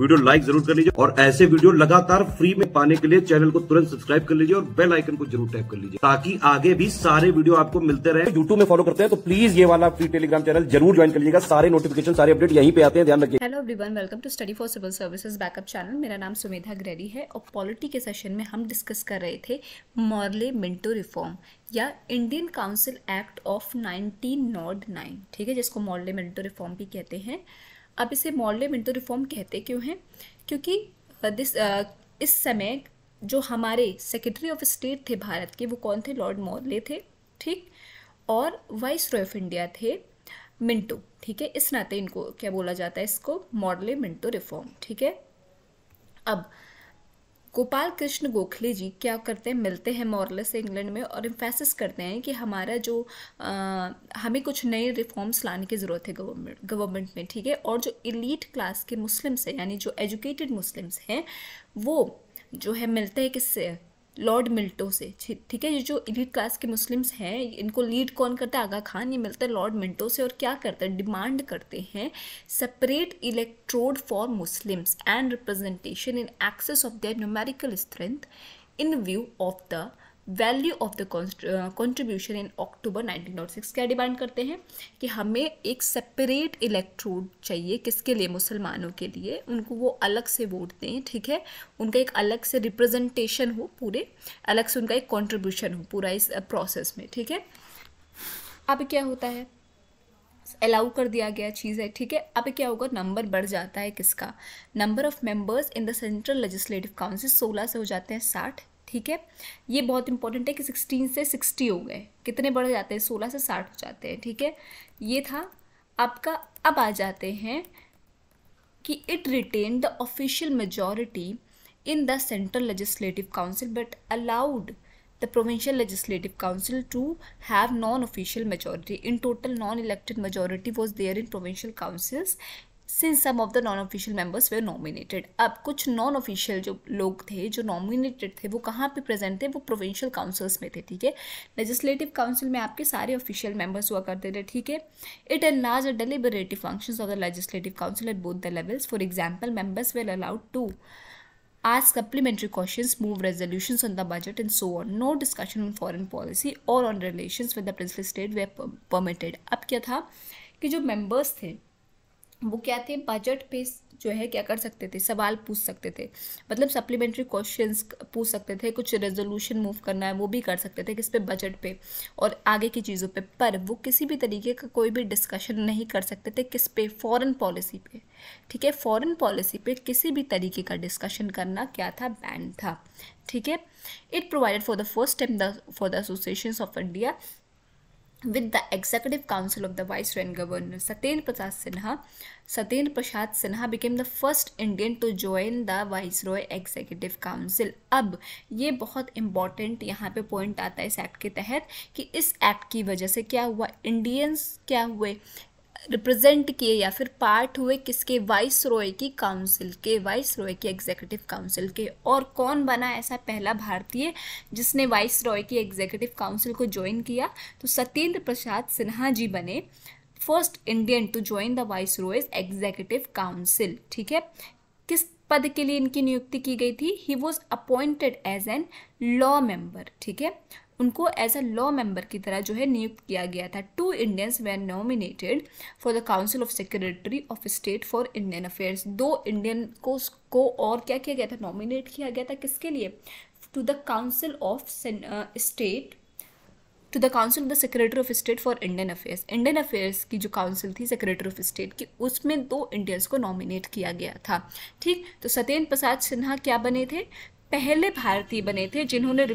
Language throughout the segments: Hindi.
वीडियो लाइक जरूर कर लीजिए और ऐसे वीडियो लगातार फ्री में पाने के लिए चैनल को तुरंत सब्सक्राइब कर लीजिए और बेल आइकन को जरूर टैप कर लीजिए ताकि आगे भी सारे वीडियो आपको मिलते रहे यूट्यूब में फॉलो करते हैं तो प्लीज ये वाला फ्री टेलीग्राम चैनल जरूर ज्वाइन कर लीजिएगा सारे नोटिफिकेशन सारे अपडेट यहीं पे आते हैं ध्यान रखिए hello everyone welcome to study for civil services backup channel मेरा नाम सुमेधा ग्रेरी है और पॉलिटी के सेशन में हम डिस्कस कर रहे थे मॉरले मिंटो रिफॉर्म या इंडियन काउंसिल एक्ट ऑफ 1909 ठीक है जिसको मॉरले मिंटो रिफॉर्म भी कहते हैं अब इसे मॉडले मिंटो रिफॉर्म कहते क्यों हैं क्योंकि दिस इस समय जो हमारे सेक्रेटरी ऑफ स्टेट थे भारत के वो कौन थे लॉर्ड मॉर्ले थे ठीक और वाइस रॉय ऑफ इंडिया थे मिंटो ठीक है इस नाते इनको क्या बोला जाता है इसको मॉडले मिंटो रिफॉर्म ठीक है अब गोपाल कृष्ण गोखले जी क्या करते हैं मिलते हैं मॉरलस इंग्लैंड में और इम्फेसिस करते हैं कि हमारा जो आ, हमें कुछ नए रिफॉर्म्स लाने की ज़रूरत है गवर्नमेंट गवर्नमेंट में ठीक है और जो इलीट क्लास के मुस्लिम्स हैं यानी जो एजुकेटेड मुस्लिम्स हैं वो जो है मिलते हैं किससे लॉर्ड मिल्टो से ठीक है ये जो इलीट क्लास के मुस्लिम्स हैं इनको लीड कौन करता है आगा खान ये मिलता है लॉर्ड मिल्टो से और क्या करता है डिमांड करते हैं separate electorate for Muslims and representation in excess of their numerical strength in view of the value of the contribution in October 1906 क्या डिमांड करते हैं कि हमें एक सेपरेट इलेक्ट्रोड चाहिए किसके लिए मुसलमानों के लिए उनको वो अलग से वोट दें ठीक है उनका एक अलग से रिप्रेजेंटेशन हो पूरे अलग से उनका एक कॉन्ट्रीब्यूशन हो पूरा इस प्रोसेस uh, में ठीक है अब क्या होता है अलाउ कर दिया गया चीज़ है ठीक है अब क्या होगा नंबर बढ़ जाता है किसका number of members in the central legislative council सोलह से हो जाते हैं साठ ठीक है ये बहुत इंपॉर्टेंट है कि 16 से 60 हो गए कितने बढ़ जाते हैं 16 से 60 हो जाते हैं ठीक है ये था आपका अब आ जाते हैं कि it retain the official majority in the central legislative council but allowed the provincial legislative council to have non official majority in total non elected majority was there in provincial councils since some of the non official members were nominated अब कुछ नॉन ऑफिशियल जो लोग थे जो नॉमिनेटेड थे वो कहाँ पे प्रेजेंट थे वो प्रोविंशियल काउंसिल्स में थे ठीक है लेजिस्लेटिव काउंसिल में आपके सारे ऑफिशियल मेंबर्स हुआ करते थे ठीक है it enlarged deliberative function of the legislative council at both the levels for example members were allowed to ask supplementary question move resolution on the budget and so on no discussion on foreign policy और on relation with the principal state were permitted अब क्या था कि जो मेम्बर्स थे वो क्या थे बजट पे जो है क्या कर सकते थे सवाल पूछ सकते थे मतलब सप्लीमेंट्री क्वेश्चन पूछ सकते थे कुछ रेजोल्यूशन मूव करना है वो भी कर सकते थे किस पे बजट पे और आगे की चीज़ों पे पर वो किसी भी तरीके का कोई भी डिस्कशन नहीं कर सकते थे किस पे फॉरेन पॉलिसी पे ठीक है फॉरेन पॉलिसी पे किसी भी तरीके का डिस्कशन करना क्या था बैंड था ठीक है it provided for the first time the for the association of India with the executive council of the viceroy governor satyendra prasad sinha satyendra prasad sinha became the first indian to join the viceroy executive council अब ये बहुत इम्पॉर्टेंट यहाँ पे पॉइंट आता है इस एक्ट के तहत कि इस एक्ट की वजह से क्या हुआ इंडियंस क्या हुए रिप्रेजेंट किए या फिर पार्ट हुए किसके वाइस रॉय की काउंसिल के वाइस रॉय की एग्जीक्यूटिव काउंसिल के और कौन बना ऐसा पहला भारतीय जिसने वाइस रॉय की एग्जीक्यूटिव काउंसिल को ज्वाइन किया तो सत्येंद्र प्रसाद सिन्हा जी बने first Indian to join the viceroy's executive council ठीक है किस पद के लिए इनकी नियुक्ति की गई थी he was appointed as an law member ठीक है उनको एज अ लॉ मेंबर की तरह जो है नियुक्त किया गया था two Indians were nominated for the council of secretary of state for Indian affairs दो इंडियन को को और क्या किया गया था नॉमिनेट किया गया था किसके लिए to the council of state to the council of the secretary of state for Indian affairs Indian affairs की जो काउंसिल थी सेक्रेटरी ऑफ स्टेट की उसमें दो इंडियंस को नॉमिनेट किया गया था ठीक तो सत्येंद्र प्रसाद सिन्हा क्या बने थे पहले भारतीय बने थे जिन्होंने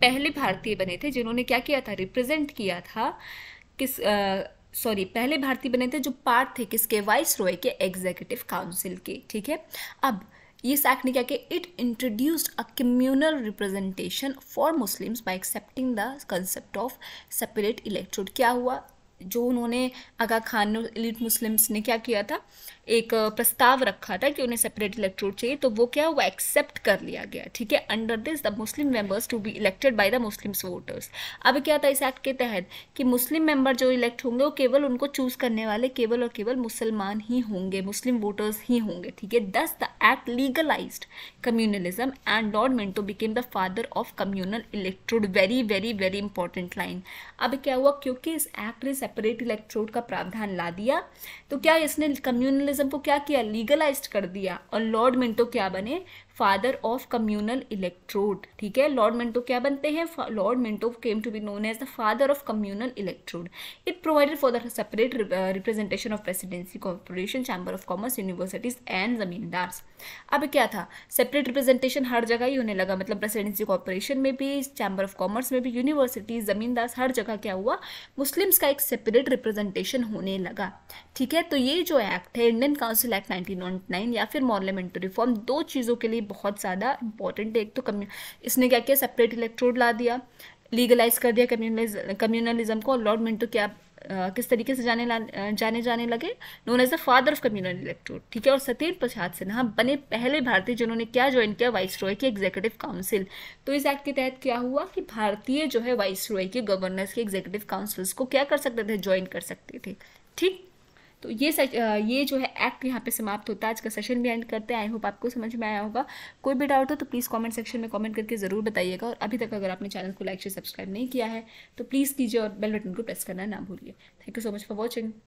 पहले भारतीय बने थे जिन्होंने क्या किया था रिप्रेजेंट किया था किस सॉरी पहले भारतीय बने थे जो पार्ट थे किसके वाइस रॉय के एग्जीक्यूटिव काउंसिल के ठीक है अब ये एक्ट ने क्या किया it introduced a communal representation for Muslims by accepting the concept of separate electorate क्या हुआ जो उन्होंने आगा खान ने एलिट मुस्लिम्स ने क्या किया था एक प्रस्ताव रखा था कि उन्हें सेपरेट इलेक्टोरेट चाहिए तो वो क्या वो एक्सेप्ट कर लिया गया ठीक है under this the Muslim members to be elected by the Muslims voters अब क्या था इस एक्ट के तहत कि मुस्लिम मेंबर जो इलेक्ट होंगे वो केवल उनको चूज करने वाले केवल और केवल मुसलमान ही होंगे मुस्लिम वोटर्स ही होंगे ठीक है thus the act legalised communalism and Lord Minto became the father of communal electorate very very very important line अब क्या हुआ क्योंकि इस एक्ट ने सेपरेट इलेक्ट्रोड का प्रावधान ला दिया तो क्या इसने कम्युनलिज्म को क्या किया लीगलाइज कर दिया और लॉर्ड मिंटो क्या बने फादर ऑफ कम्युनल इलेक्ट्रोड ठीक है लॉर्ड मिंटो क्या बनते हैं Lord Minto came to be known as the father of communal electorate it provided for the separate representation of presidency corporation chamber of commerce universities and zamindars अब क्या था सेपरेट रिप्रेजेंटेशन हर जगह ही होने लगा मतलब प्रेसिडेंसी कॉर्पोरेशन में भी चैम्बर ऑफ कॉमर्स में भी यूनिवर्सिटीज जमींदार्स हर जगह क्या हुआ मुस्लिम्स का एक सेपरेट रिप्रेजेंटेशन होने लगा ठीक है तो ये जो एक्ट है इंडियन काउंसिल एक्ट नाइनटीन या फिर मॉर्लियामेंट्री रिफॉर्म दो चीज़ों के लिए बहुत ज़्यादा इंपॉर्टेंट है एक तो कम्यू इसने क्या किया सेपरेट इलेक्ट्रोड ला दिया लीगलाइज कर दिया कम्यूनलिज कम्यूनलिज्म को अलॉटमेंट तो क्या किस तरीके से जाने ला, जाने जाने लगे known as the father of communal electorate ठीक है और सतीन प्रसाद सिन्हा बने पहले भारतीय जिन्होंने क्या ज्वाइन किया वाइस रॉय की एग्जीक्यूटिव काउंसिल तो इस एक्ट के तहत क्या हुआ कि भारतीय जो है वाइस रॉय के गवर्नर्स के एग्जीक्यूटिव काउंसिल्स को क्या कर सकते थे ज्वाइन कर सकते थे ठीक तो ये सच ये जो है एक्ट यहाँ पे समाप्त होता है आज का सेशन भी एंड करते हैं आई होप आपको समझ में आया होगा कोई भी डाउट हो तो प्लीज़ कमेंट सेक्शन में कमेंट करके ज़रूर बताइएगा और अभी तक अगर आपने चैनल को लाइक से सब्सक्राइब नहीं किया है तो प्लीज़ कीजिए और बेल बटन को प्रेस करना ना भूलिए thank you so much for watching